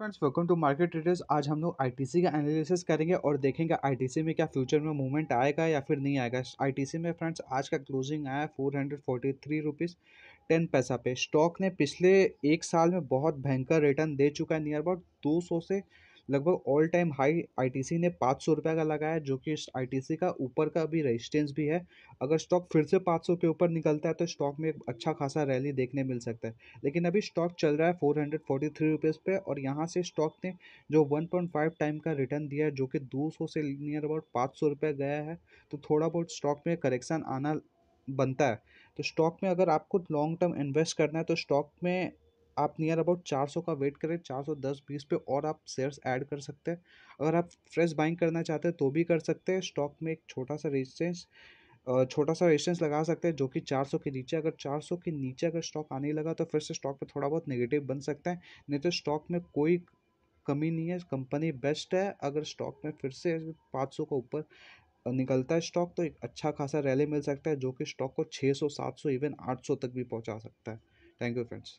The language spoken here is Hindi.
friends welcome to market traders आज हम लोग आईटीसी का एनालिसिस करेंगे और देखेंगे आईटीसी में क्या फ्यूचर में मूवमेंट आएगा या फिर नहीं आएगा आईटीसी में फ्रेंड्स आज का क्लोजिंग आया four hundred forty three rupees ten paisa पे स्टॉक ने पिछले एक साल में बहुत भयंकर रिटर्न दे चुका है नियर अबाउट दो सौ से लगभग ऑल टाइम हाई आईटीसी ने पाँच सौ रुपये का लगाया जो कि इस आईटीसी का ऊपर का भी रेजिस्टेंस भी है अगर स्टॉक फिर से पाँच सौ के ऊपर निकलता है तो स्टॉक में एक अच्छा खासा रैली देखने मिल सकता है लेकिन अभी स्टॉक चल रहा है four hundred forty three rupees पर और यहाँ से स्टॉक ने जो वन पॉइंट फाइव टाइम का रिटर्न दिया है जो कि दो सौ से नियर अबाउट पाँच सौ रुपये गया है तो थोड़ा बहुत स्टॉक में करेक्शन आना बनता है तो स्टॉक में अगर आपको लॉन्ग टर्म इन्वेस्ट करना है तो स्टॉक में आप नियर अबाउट 400 का वेट करें 410 20 पे और आप शेयर्स ऐड कर सकते हैं अगर आप फ्रेश बाइंग करना चाहते हैं तो भी कर सकते हैं स्टॉक में एक छोटा सा रेजिस्टेंस छोटा सा रेजिस्टेंस लगा सकते हैं जो कि 400 के नीचे अगर 400 के नीचे अगर स्टॉक आने लगा तो फिर से स्टॉक पर थोड़ा बहुत नेगेटिव बन सकता है नहीं तो स्टॉक में कोई कमी नहीं है कंपनी बेस्ट है अगर स्टॉक में फिर से सौ का ऊपर निकलता है स्टॉक तो एक अच्छा खासा रैली मिल सकता है जो कि स्टॉक को 600 700 इवन 800 तक भी पहुंचा सकता है थैंक यू फ्रेंड्स